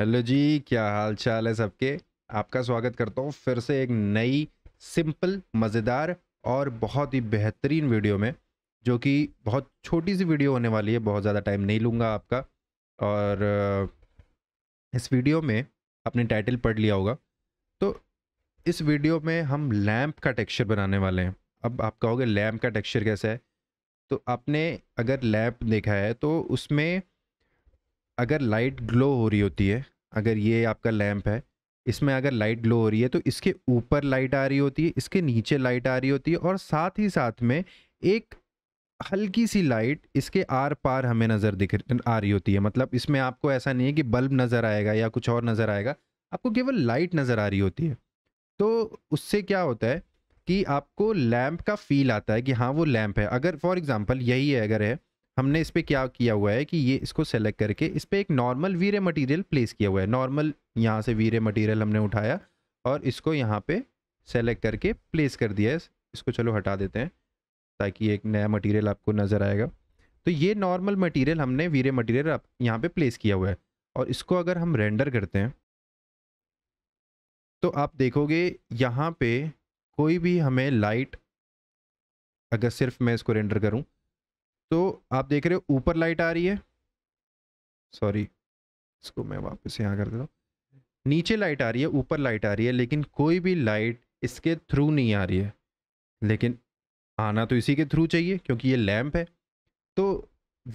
hello जी क्या हाल चाल है सबके आपका स्वागत करता हूँ फिर से एक नई सिंपल मज़ेदार और बहुत ही बेहतरीन वीडियो में जो कि बहुत छोटी सी वीडियो होने वाली है बहुत ज़्यादा टाइम नहीं लूँगा आपका और इस वीडियो में आपने टाइटल पढ़ लिया होगा तो इस वीडियो में हम लैम्प का टेक्सचर बनाने वाले हैं अब आप कहोगे लैम्प का टेक्स्चर कैसा है तो आपने अगर लैम्प देखा है तो उसमें अगर लाइट ग्लो हो रही होती है अगर ये आपका लैम्प है इसमें अगर लाइट ग्लो हो रही है तो इसके ऊपर लाइट आ रही होती है इसके नीचे लाइट आ रही होती है और साथ ही साथ में एक हल्की सी लाइट इसके आर पार हमें नज़र दिख आ रही होती है मतलब इसमें आपको ऐसा नहीं है कि बल्ब नज़र आएगा या कुछ और नज़र आएगा आपको केवल लाइट नज़र आ रही होती है तो उससे क्या होता है कि आपको लैम्प का फील आता है कि हाँ वो लैम्प है अगर फॉर एग्ज़ाम्पल यही है अगर है हमने इस पर क्या किया हुआ है कि ये इसको सेलेक्ट करके इस पर एक नॉर्मल वीरे मटेरियल प्लेस किया हुआ है नॉर्मल यहाँ से वीरे मटेरियल हमने उठाया और इसको यहाँ पे सेलेक्ट करके प्लेस कर दिया है इसको चलो हटा देते हैं ताकि एक नया मटेरियल आपको नज़र आएगा तो ये नॉर्मल मटेरियल हमने वीरे मटीरियल आप यहाँ पर प्लेस किया हुआ है और इसको अगर हम रेंडर करते हैं तो आप देखोगे यहाँ पर कोई भी हमें लाइट अगर सिर्फ मैं इसको रेंडर करूँ तो आप देख रहे हो ऊपर लाइट आ रही है सॉरी इसको मैं वापस यहाँ कर दे रहा हूँ नीचे लाइट आ रही है ऊपर लाइट आ रही है लेकिन कोई भी लाइट इसके थ्रू नहीं आ रही है लेकिन आना तो इसी के थ्रू चाहिए क्योंकि ये लैम्प है तो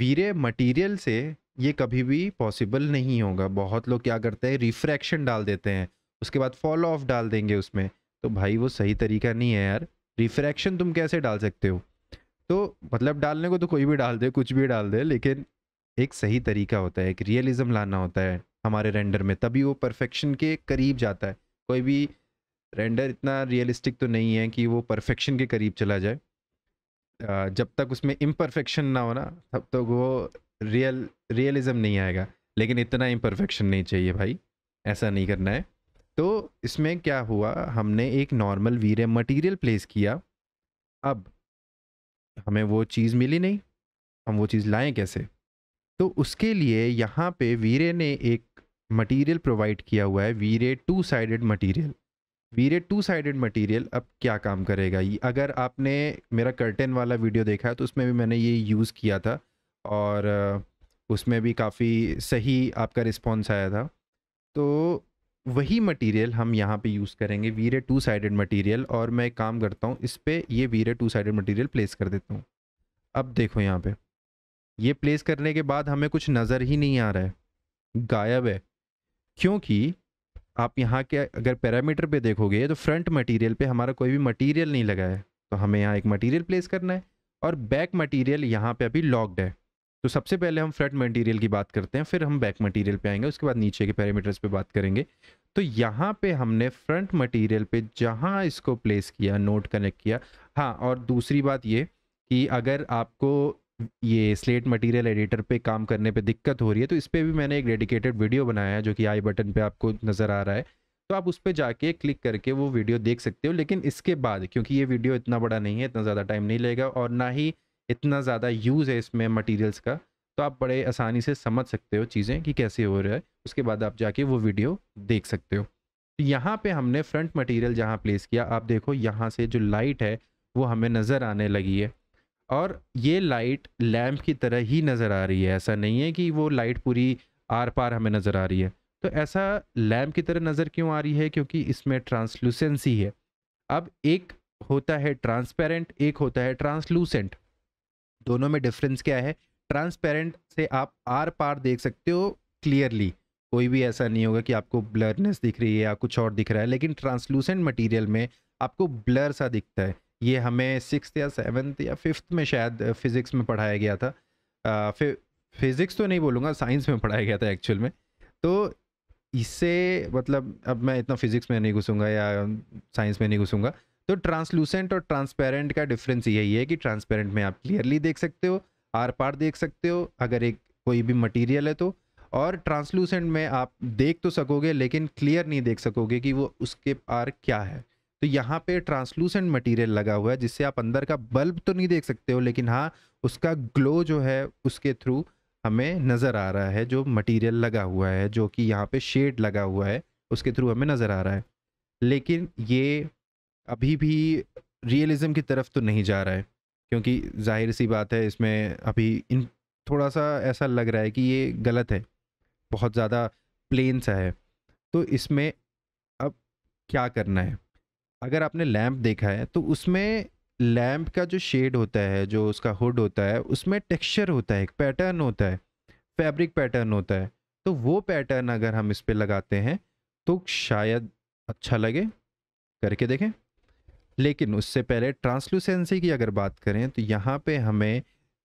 वीरे मटेरियल से ये कभी भी पॉसिबल नहीं होगा बहुत लोग क्या करते हैं रिफ्रैक्शन डाल देते हैं उसके बाद फॉलो ऑफ डाल देंगे उसमें तो भाई वो सही तरीका नहीं है यार रिफ्रैक्शन तुम कैसे डाल सकते हो तो मतलब डालने को तो कोई भी डाल दे कुछ भी डाल दे लेकिन एक सही तरीका होता है एक रियलिज़म लाना होता है हमारे रेंडर में तभी वो परफेक्शन के करीब जाता है कोई भी रेंडर इतना रियलिस्टिक तो नहीं है कि वो परफेक्शन के करीब चला जाए जब तक उसमें इम्परफेक्शन ना हो ना तब तक तो वो रियल रियलिज़म नहीं आएगा लेकिन इतना इम्परफेक्शन नहीं चाहिए भाई ऐसा नहीं करना है तो इसमें क्या हुआ हमने एक नॉर्मल वीरे मटेरियल प्लेस किया अब हमें वो चीज़ मिली नहीं हम वो चीज़ लाएं कैसे तो उसके लिए यहाँ पे वीरे ने एक मटेरियल प्रोवाइड किया हुआ है V Ray two sided material V Ray two sided material अब क्या काम करेगा अगर आपने मेरा कर्टन वाला वीडियो देखा है तो उसमें भी मैंने ये यूज़ किया था और उसमें भी काफ़ी सही आपका रिस्पॉन्स आया था तो वही मटेरियल हम यहाँ पे यूज़ करेंगे वीरे टू साइडेड मटेरियल और मैं एक काम करता हूँ इस पर ये वीरे टू साइडेड मटेरियल प्लेस कर देता हूँ अब देखो यहाँ पे ये प्लेस करने के बाद हमें कुछ नज़र ही नहीं आ रहा है गायब है क्योंकि आप यहाँ के अगर पैरामीटर पे देखोगे तो फ्रंट मटेरियल पे हमारा कोई भी मटेरियल नहीं लगा है तो हमें यहाँ एक मटेरियल प्लेस करना है और बैक मटेरियल यहाँ पे अभी लॉकड है तो सबसे पहले हम फ्लैट मटेरियल की बात करते हैं फिर हम बैक मटेरियल पे आएंगे उसके बाद नीचे के पैरामीटर्स पे बात करेंगे तो यहाँ पे हमने फ्रंट मटेरियल पे जहाँ इसको प्लेस किया नोट कनेक्ट किया हाँ और दूसरी बात ये कि अगर आपको ये स्लेट मटेरियल एडिटर पे काम करने पे दिक्कत हो रही है तो इस पर भी मैंने एक डेडिकेटेड वीडियो बनाया है जो कि आई बटन पे आपको नज़र आ रहा है तो आप उस पर जाके क्लिक करके वो वीडियो देख सकते हो लेकिन इसके बाद क्योंकि ये वीडियो इतना बड़ा नहीं है इतना ज़्यादा टाइम नहीं लेगा और ना ही इतना ज़्यादा यूज़ है इसमें मटेरियल्स का तो आप बड़े आसानी से समझ सकते हो चीज़ें कि कैसे हो रहा है उसके बाद आप जाके वो वीडियो देख सकते हो तो यहाँ पे हमने फ्रंट मटेरियल जहाँ प्लेस किया आप देखो यहाँ से जो लाइट है वो हमें नज़र आने लगी है और ये लाइट लैम्प की तरह ही नज़र आ रही है ऐसा नहीं है कि वो लाइट पूरी आर पार हमें नज़र आ रही है तो ऐसा लैम्प की तरह नज़र क्यों आ रही है क्योंकि इसमें ट्रांसलूसेंसी है अब एक होता है ट्रांसपेरेंट एक होता है ट्रांसलूसेंट दोनों में डिफरेंस क्या है ट्रांसपेरेंट से आप आर पार देख सकते हो क्लियरली कोई भी ऐसा नहीं होगा कि आपको ब्लरनेस दिख रही है या कुछ और दिख रहा है लेकिन ट्रांसलूसेंट मटेरियल में आपको ब्लर सा दिखता है ये हमें सिक्स या सेवन्थ या फिफ्थ में शायद फिज़िक्स में पढ़ाया गया था फिर फिज़िक्स तो नहीं बोलूँगा साइंस में पढ़ाया गया था एक्चुअल में तो इससे मतलब अब मैं इतना फिज़िक्स में नहीं घुसूँगा या साइंस में नहीं घुसूँगा तो ट्रांसलूसेंट और ट्रांसपेरेंट का डिफरेंस यही है कि ट्रांसपेरेंट में आप क्लियरली देख सकते हो आर पार देख सकते हो अगर एक कोई भी मटेरियल है तो और ट्रांसलूसेंट में आप देख तो सकोगे लेकिन क्लियर नहीं देख सकोगे कि वो उसके पार क्या है तो यहाँ पे ट्रांसलूसेंट मटेरियल लगा हुआ है जिससे आप अंदर का बल्ब तो नहीं देख सकते हो लेकिन हाँ उसका ग्लो जो है उसके थ्रू हमें नज़र आ रहा है जो मटेरियल लगा हुआ है जो कि यहाँ पे शेड लगा हुआ है उसके थ्रू हमें नज़र आ रहा है लेकिन ये अभी भी रियलिज्म की तरफ तो नहीं जा रहा है क्योंकि जाहिर सी बात है इसमें अभी इन थोड़ा सा ऐसा लग रहा है कि ये गलत है बहुत ज़्यादा प्लेन सा है तो इसमें अब क्या करना है अगर आपने लैम्प देखा है तो उसमें लैम्प का जो शेड होता है जो उसका हुड होता है उसमें टेक्सचर होता है एक पैटर्न होता है फैब्रिक पैटर्न होता है तो वो पैटर्न अगर हम इस पर लगाते हैं तो शायद अच्छा लगे करके देखें लेकिन उससे पहले ट्रांसलूसेंसी की अगर बात करें तो यहाँ पे हमें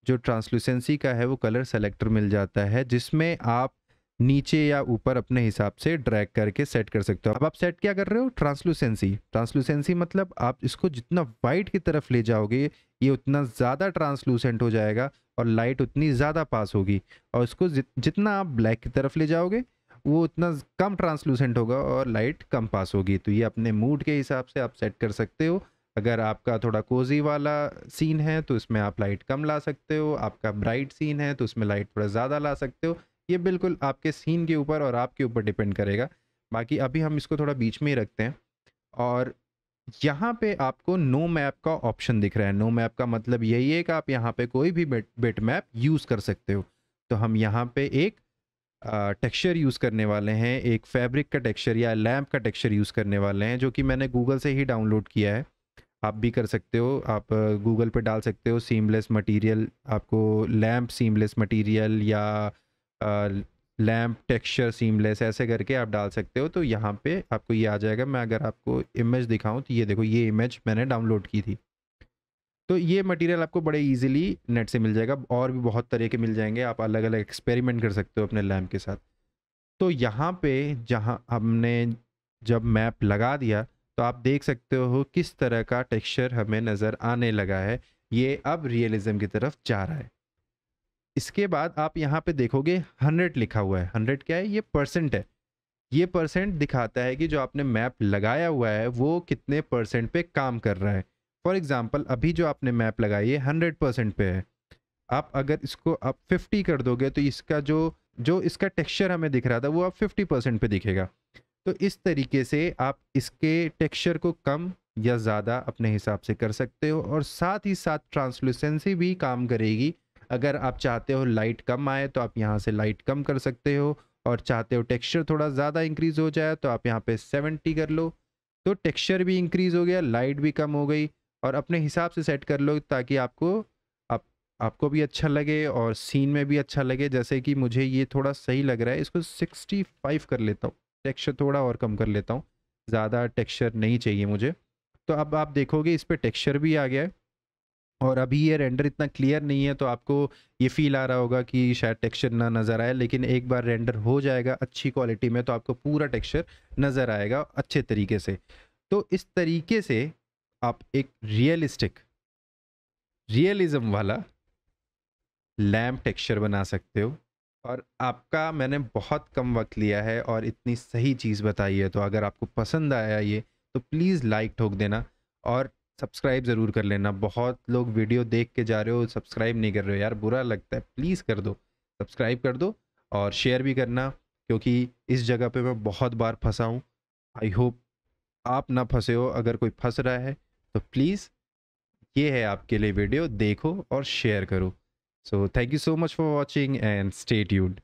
जो ट्रांसलूसेंसी का है वो कलर सेलेक्टर मिल जाता है जिसमें आप नीचे या ऊपर अपने हिसाब से ड्रैग करके सेट कर सकते हो अब आप सेट क्या कर रहे हो ट्रांसलूसेंसी ट्रांसलूसेंसी मतलब आप इसको जितना वाइट की तरफ ले जाओगे ये उतना ज़्यादा ट्रांसलूसेंट हो जाएगा और लाइट उतनी ज़्यादा पास होगी और इसको जितना आप ब्लैक की तरफ ले जाओगे वो उतना कम ट्रांसलूसेंट होगा और लाइट कम पास होगी तो ये अपने मूड के हिसाब से आप सेट कर सकते हो अगर आपका थोड़ा कोजी वाला सीन है तो इसमें आप लाइट कम ला सकते हो आपका ब्राइट सीन है तो उसमें लाइट थोड़ा ज़्यादा ला सकते हो ये बिल्कुल आपके सीन के ऊपर और आपके ऊपर डिपेंड करेगा बाकी अभी हम इसको थोड़ा बीच में ही रखते हैं और यहाँ पे आपको नो मैप का ऑप्शन दिख रहा है नो मैप का मतलब यही है कि आप यहाँ पे कोई भी बेट मैप यूज़ कर सकते हो तो हम यहाँ पे एक टेक्सचर यूज़ करने वाले हैं एक फैब्रिक का टेक्सचर या लैम्प का टेक्सचर यूज़ करने वाले हैं जो कि मैंने गूगल से ही डाउनलोड किया है आप भी कर सकते हो आप गूगल पे डाल सकते हो सीमलेस मटेरियल आपको लैम्प सीमलेस मटेरियल या लैम्प टेक्सचर सीमलेस ऐसे करके आप डाल सकते हो तो यहाँ पे आपको ये आ जाएगा मैं अगर आपको इमेज दिखाऊं तो ये देखो ये इमेज मैंने डाउनलोड की थी तो ये मटेरियल आपको बड़े इजीली नेट से मिल जाएगा और भी बहुत तरह के मिल जाएंगे आप अलग अलग एक्सपेरिमेंट कर सकते हो अपने लैम्प के साथ तो यहाँ पे जहाँ हमने जब मैप लगा दिया तो आप देख सकते हो किस तरह का टेक्सचर हमें नज़र आने लगा है ये अब रियलिज्म की तरफ जा रहा है इसके बाद आप यहाँ पे देखोगे हंड्रेड लिखा हुआ है हंड्रेड क्या है ये परसेंट है ये परसेंट दिखाता है कि जो आपने मैप लगाया हुआ है वो कितने परसेंट पे काम कर रहा है फॉर एग्ज़ाम्पल अभी जो आपने मैप लगाई है हंड्रेड परसेंट पे है आप अगर इसको आप फिफ्टी कर दोगे तो इसका जो जो इसका टेक्सचर हमें दिख रहा था वो आप फिफ्टी परसेंट पर दिखेगा तो इस तरीके से आप इसके टेक्सचर को कम या ज़्यादा अपने हिसाब से कर सकते हो और साथ ही साथ ट्रांसलूसेंसी भी काम करेगी अगर आप चाहते हो लाइट कम आए तो आप यहाँ से लाइट कम कर सकते हो और चाहते हो टेक्सचर थोड़ा ज़्यादा इंक्रीज़ हो जाए तो आप यहाँ पे 70 कर लो तो टेक्सचर भी इंक्रीज़ हो गया लाइट भी कम हो गई और अपने हिसाब से सेट कर लो ताकि आपको आप आपको भी अच्छा लगे और सीन में भी अच्छा लगे जैसे कि मुझे ये थोड़ा सही लग रहा है इसको 65 कर लेता हूँ टेक्सचर थोड़ा और कम कर लेता हूँ ज़्यादा टेक्सचर नहीं चाहिए मुझे तो अब आप देखोगे इस पर टेक्स्चर भी आ गया है और अभी ये रेंडर इतना क्लियर नहीं है तो आपको ये फील आ रहा होगा कि शायद टेक्सचर ना नज़र आए लेकिन एक बार रेंडर हो जाएगा अच्छी क्वालिटी में तो आपको पूरा टेक्सचर नज़र आएगा अच्छे तरीके से तो इस तरीके से आप एक रियलिस्टिक रियलिज्म वाला लैम्प टेक्सचर बना सकते हो और आपका मैंने बहुत कम वक्त लिया है और इतनी सही चीज़ बताई है तो अगर आपको पसंद आया ये तो प्लीज़ लाइक ठोक देना और सब्सक्राइब ज़रूर कर लेना बहुत लोग वीडियो देख के जा रहे हो सब्सक्राइब नहीं कर रहे हो यार बुरा लगता है प्लीज़ कर दो सब्सक्राइब कर दो और शेयर भी करना क्योंकि इस जगह पे मैं बहुत बार फंसा हूँ आई होप आप ना फंसे हो अगर कोई फंस रहा है तो प्लीज़ ये है आपके लिए वीडियो देखो और शेयर करो so thank you so much for watching and stay ट्यूड